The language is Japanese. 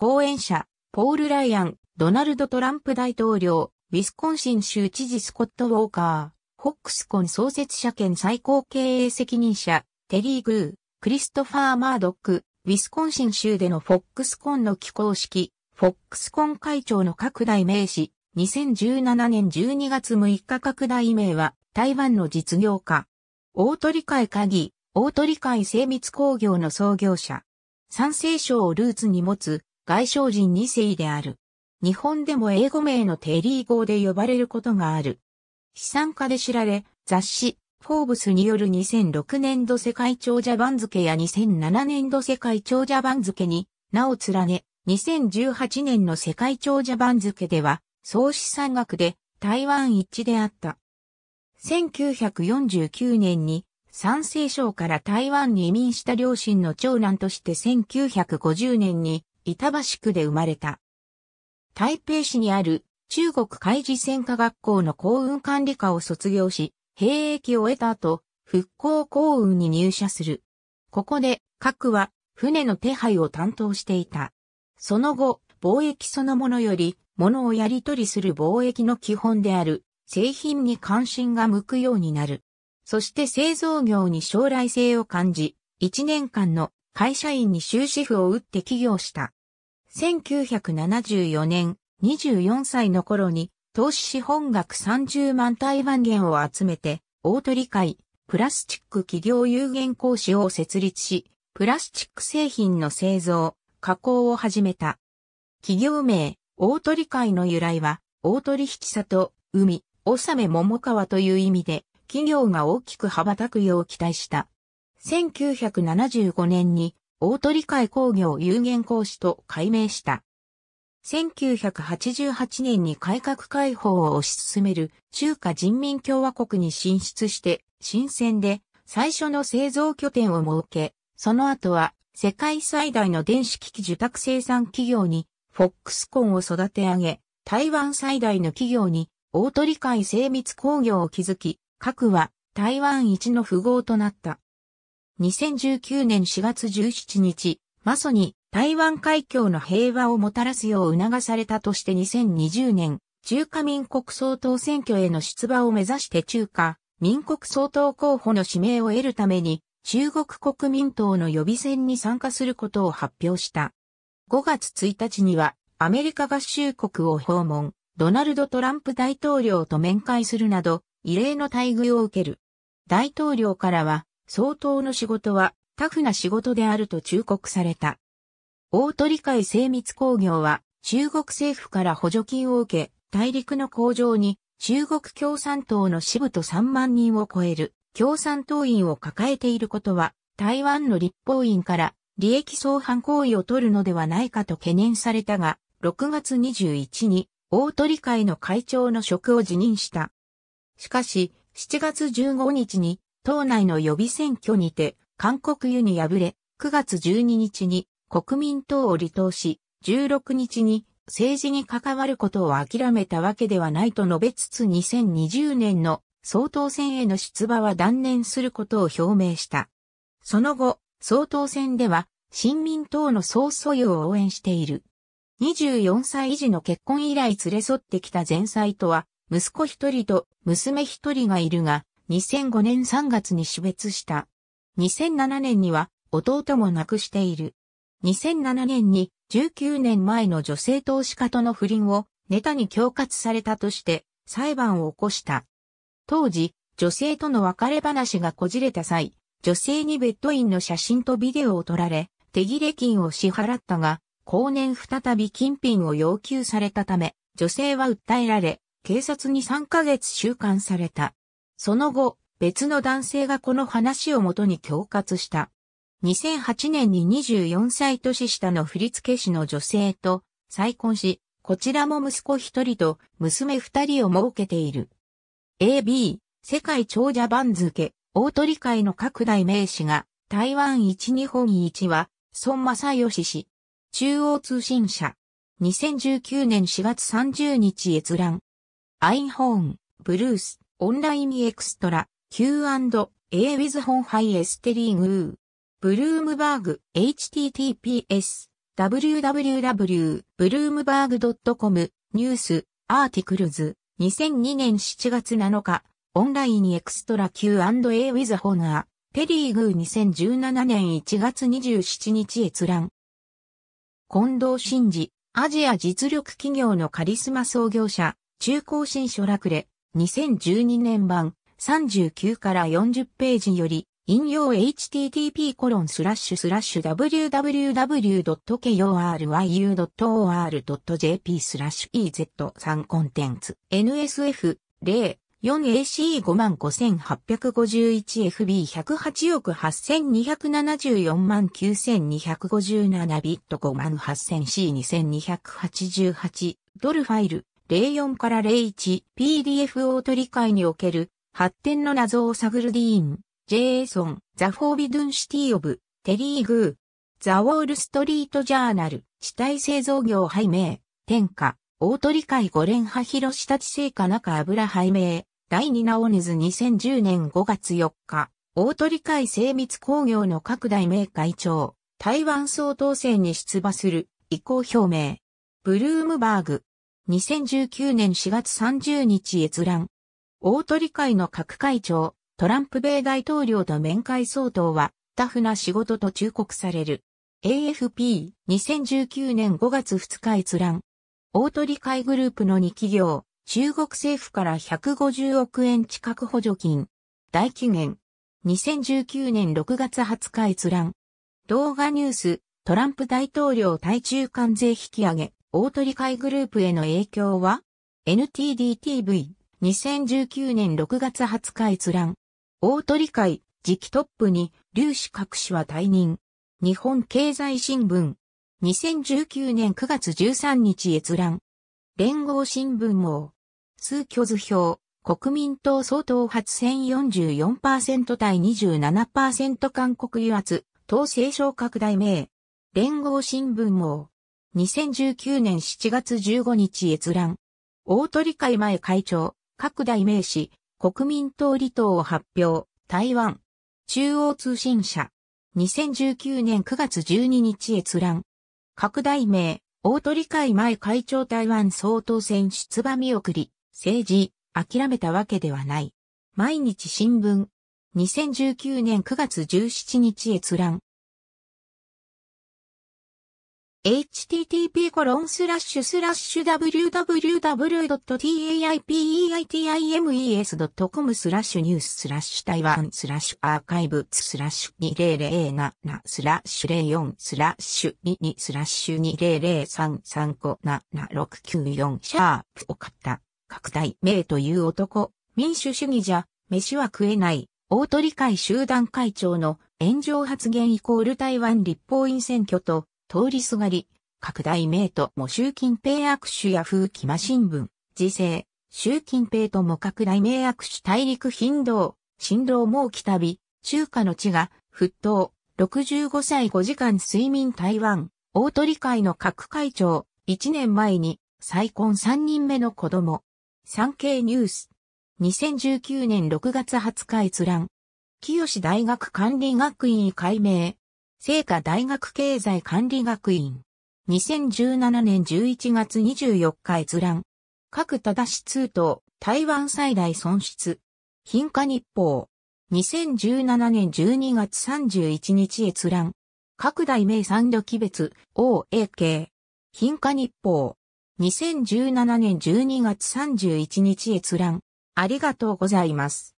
講演者、ポール・ライアン、ドナルド・トランプ大統領、ウィスコンシン州知事スコット・ウォーカー、フォックスコン創設者兼最高経営責任者、テリー・グー、クリストファー・マードック、ウィスコンシン州でのフォックスコンの起工式、フォックスコン会長の拡大名詞、2017年12月6日拡大名は台湾の実業家。大鳥会鍵、大鳥会精密工業の創業者。山西賞をルーツに持つ外省人2世である。日本でも英語名のテリー号で呼ばれることがある。資産家で知られ、雑誌、フォーブスによる2006年度世界長者番付や2007年度世界長者番付に名を連ね、2018年の世界長者番付では、総資産額で台湾一致であった。1949年に山西省から台湾に移民した両親の長男として1950年に板橋区で生まれた。台北市にある中国海事専科学校の幸運管理科を卒業し、兵役を得た後、復興幸運に入社する。ここで、各は船の手配を担当していた。その後、貿易そのものより、物をやり取りする貿易の基本である、製品に関心が向くようになる。そして製造業に将来性を感じ、1年間の会社員に終止符を打って起業した。1974年、24歳の頃に、投資資本額30万台湾元を集めて、大取会、プラスチック企業有限講師を設立し、プラスチック製品の製造、加工を始めた。企業名、大取会の由来は、大取引里、海、納め桃川という意味で、企業が大きく羽ばたくよう期待した。1975年に大鳥会工業有限公司と改名した。1988年に改革開放を推し進める中華人民共和国に進出して新鮮で最初の製造拠点を設け、その後は世界最大の電子機器受託生産企業にフォックスコンを育て上げ、台湾最大の企業に大鳥会精密工業を築き、核は台湾一の富豪となった。2019年4月17日、マソに台湾海峡の平和をもたらすよう促されたとして2020年、中華民国総統選挙への出馬を目指して中華民国総統候補の指名を得るために中国国民党の予備選に参加することを発表した。5月1日にはアメリカ合衆国を訪問、ドナルド・トランプ大統領と面会するなど異例の待遇を受ける。大統領からは相当の仕事はタフな仕事であると忠告された。大鳥海精密工業は中国政府から補助金を受け、大陸の工場に中国共産党の支部と3万人を超える共産党員を抱えていることは、台湾の立法院から利益相反行為を取るのではないかと懸念されたが、6月21に大鳥会の会長の職を辞任した。しかし、7月15日に党内の予備選挙にて、韓国湯に敗れ、9月12日に国民党を離党し、16日に政治に関わることを諦めたわけではないと述べつつ2020年の総統選への出馬は断念することを表明した。その後、総統選では、新民党の総素養を応援している。24歳時の結婚以来連れ添ってきた前妻とは、息子一人と娘一人がいるが、2005年3月に死別した。2007年には弟も亡くしている。2007年に19年前の女性投資家との不倫をネタに恐喝されたとして裁判を起こした。当時、女性との別れ話がこじれた際、女性にベッドインの写真とビデオを撮られ、手切れ金を支払ったが、後年再び金品を要求されたため、女性は訴えられ、警察に3ヶ月収監された。その後、別の男性がこの話をもとに恐喝した。2008年に24歳年下の振付師の女性と再婚し、こちらも息子一人と娘二人を設けている。AB、世界長者番付、大鳥会の各大名詞が、台湾一日本一は、孫正義氏。中央通信社。2019年4月30日閲覧。アインホーン、ブルース。オンラインエクストラ、Q&A with ハイ・エステリーグー。ブルームバーグ、https、www.bloomberg.com、ニュース、アーティクルズ、2002年7月7日、オンラインエクストラ Q&A with 本が、テリーグー2017年1月27日閲覧。近藤真二、アジア実力企業のカリスマ創業者、中高新書楽レ、2012年版39から40ページより、引用 http コロンスラッシュスラッシュ www.koryu.or.jp スラッシュ EZ3 コンテンツ NSF 0 4AC55851FB108 億8274万9257ビット5 8000C2288 ドルファイル04から01 PDF オート理における発展の謎を探るディーン、ジェイソン、ザ・フォービドゥン・シティ・オブ、テリー・グー、ザ・ウォール・ストリート・ジャーナル、地帯製造業拝命、天下、オート理解連覇広下地成果中油拝命、第2ナオネズ2010年5月4日、オート理精密工業の各大名会長、台湾総統選に出馬する意向表明。ブルームバーグ、2019年4月30日閲覧。大鳥会の各会長、トランプ米大統領と面会相当は、タフな仕事と忠告される。AFP、2019年5月2日閲覧。大鳥会グループの2企業、中国政府から150億円近く補助金。大期限。2019年6月20日閲覧。動画ニュース、トランプ大統領対中関税引き上げ。大鳥会グループへの影響は ?NTDTV 2019年6月20日閲覧。大鳥会次期トップに劉氏各氏は退任。日本経済新聞2019年9月13日閲覧。連合新聞網。数挙図表。国民党総統発戦44%対27%韓国油圧。党政省拡大名。連合新聞網。2019年7月15日閲覧。大鳥会前会長、各代名詞、国民党離党を発表、台湾。中央通信社。2019年9月12日閲覧。各代名、大鳥会前会長台湾総統選出馬見送り、政治、諦めたわけではない。毎日新聞。2019年9月17日閲覧。http://www.taipeimes.com スラッシュニューススラッシュ台湾スラッシュアーカイブスラッシュ2007スラッシュ04スラッシュ22スラッシュ2003357694シャープを買った。拡大名という男、民主主義じゃ、飯は食えない、大鳥会集団会長の炎上発言イコール台湾立法院選挙と、通りすがり、拡大名とも習近平握手や風紀魔新聞、時勢、習近平とも拡大名握手大陸頻道、新郎も来たび、中華の地が、沸騰、65歳5時間睡眠台湾、大鳥会の各会長、1年前に、再婚3人目の子供。産経ニュース。2019年6月20日閲覧。清大学管理学院解明、聖火大学経済管理学院。2017年11月24日閲覧。各正し通等、台湾最大損失。貧化日報。2017年12月31日閲覧。各大名産期別、OAK。貧化日報。2017年12月31日閲覧。ありがとうございます。